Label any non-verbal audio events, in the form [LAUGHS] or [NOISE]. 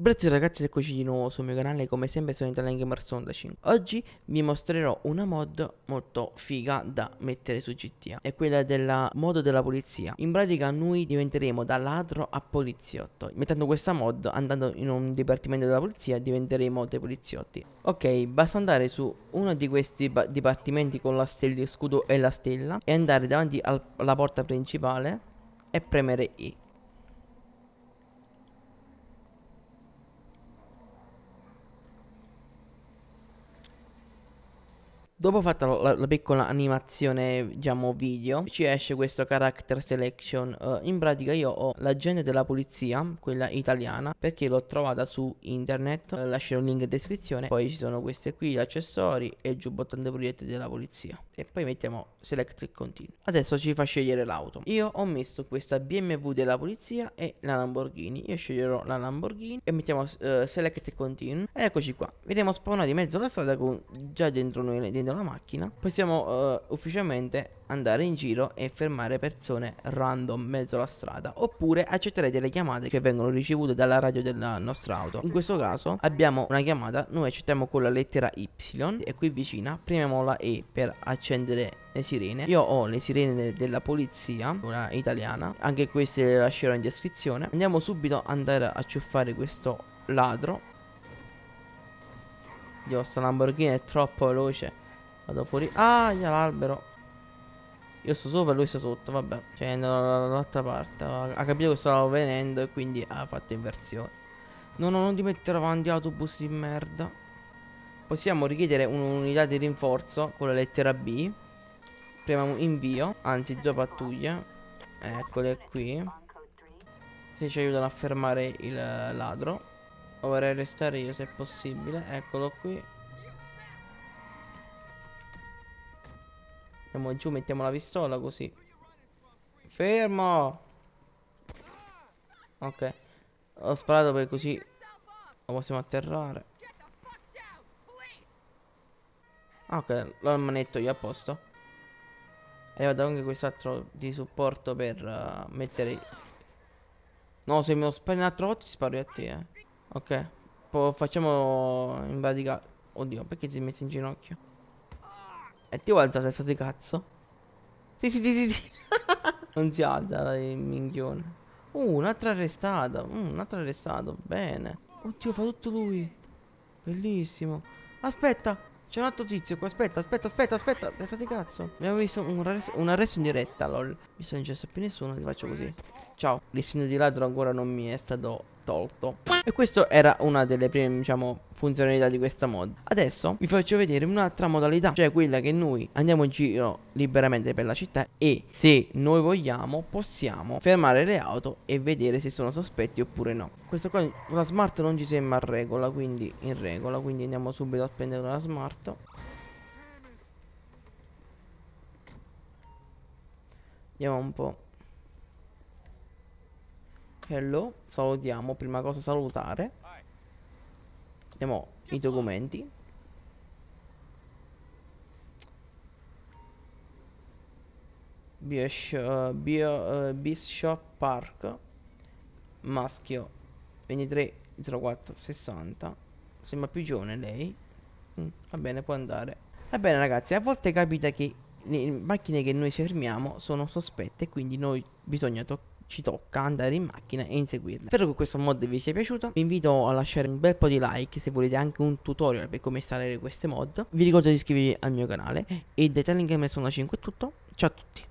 Brazzo ragazzi eccoci di nuovo sul mio canale come sempre sono Italian Gamer Sonda 5 Oggi vi mostrerò una mod molto figa da mettere su GTA È quella della mod della polizia In pratica noi diventeremo da ladro a poliziotto Mettendo questa mod andando in un dipartimento della polizia diventeremo dei poliziotti Ok basta andare su uno di questi dipartimenti con la stella, il scudo e la stella E andare davanti alla porta principale e premere I Dopo fatta la, la, piccola animazione, diciamo, video, ci esce questo character selection. Uh, in pratica io ho l'agente della polizia, quella italiana, perché l'ho trovata su internet. Uh, eh, lascerò il link in descrizione. Poi ci sono queste qui, gli accessori e il giubbotto proiettile della polizia. E poi mettiamo select e continue. Adesso ci fa scegliere l'auto. Io ho messo questa BMW della polizia e la Lamborghini. Io sceglierò la Lamborghini e mettiamo uh, select e continue. E eccoci qua. Vediamo spawnati in mezzo la strada con già dentro noi dentro guida una macchina, possiamo uh, ufficialmente andare in giro e fermare persone random mezzo alla strada oppure accettare delle chiamate che vengono ricevute dalla radio della nostra auto in questo caso abbiamo una chiamata noi accettiamo con la lettera Y e qui vicina premiamo la E per accendere le sirene io ho le sirene della polizia una italiana anche queste le lascerò in descrizione andiamo subito ad andare a ciuffare questo ladro Dio sta Lamborghini è troppo veloce Vado fuori. Ah, l'albero. Io sto sopra e lui sta sotto, vabbè. Cioè, dall'altra parte. Ha capito che stavo venendo e quindi ha fatto inversione. No, no, non ti mettere avanti autobus di merda. Possiamo richiedere un'unità di rinforzo con la lettera B. Premiamo invio, anzi due pattuglie. Eccole qui. Che ci aiutano a fermare il ladro. Vorrei restare io se possibile. Eccolo qui. Fermo giù, mettiamo la pistola così. Fermo! Ok. Ho sparato per così lo possiamo atterrare. ok, l'ho manetto io a posto. E vado anche quest'altro di supporto per uh, mettere... No, se me lo spari un altro volta ti sparo a te, eh. Ok. Poi facciamo in pratica... Oddio, perché si mette in ginocchio? E ti vuoi alzare testa di cazzo? Sì, sì, sì, sì, sì. [LAUGHS] non si alza, il minchione. Uh, un altro arrestato. Mm, un altro arrestato. Bene. Oddio, fa tutto lui. Bellissimo. Aspetta, c'è un altro tizio qua. Aspetta, aspetta, aspetta, aspetta. Testa di cazzo. Abbiamo visto un arresto, un arresto in diretta, lol. Mi sono non più nessuno, ti faccio così. Ciao. Il segno di ladro ancora non mi è stato tolto E questa era una delle prime diciamo funzionalità di questa mod Adesso vi faccio vedere un'altra modalità Cioè quella che noi andiamo in giro liberamente per la città E se noi vogliamo possiamo fermare le auto e vedere se sono sospetti oppure no Questo qua la smart non ci sembra regola quindi in regola Quindi andiamo subito a prendere la smart Vediamo un po' Hello, salutiamo, prima cosa salutare. Vediamo i documenti. Bishop eh, eh, Park, maschio 23 60. Sembra più giovane lei. Mm, va bene, può andare. Va bene ragazzi, a volte capita che le macchine che noi fermiamo sono sospette, quindi noi bisogna toccare ci tocca andare in macchina e inseguirle. Spero che questo mod vi sia piaciuto, vi invito a lasciare un bel po' di like se volete anche un tutorial per come installare queste mod. Vi ricordo di iscrivervi al mio canale e dai da Telegram sono 5 è tutto, ciao a tutti.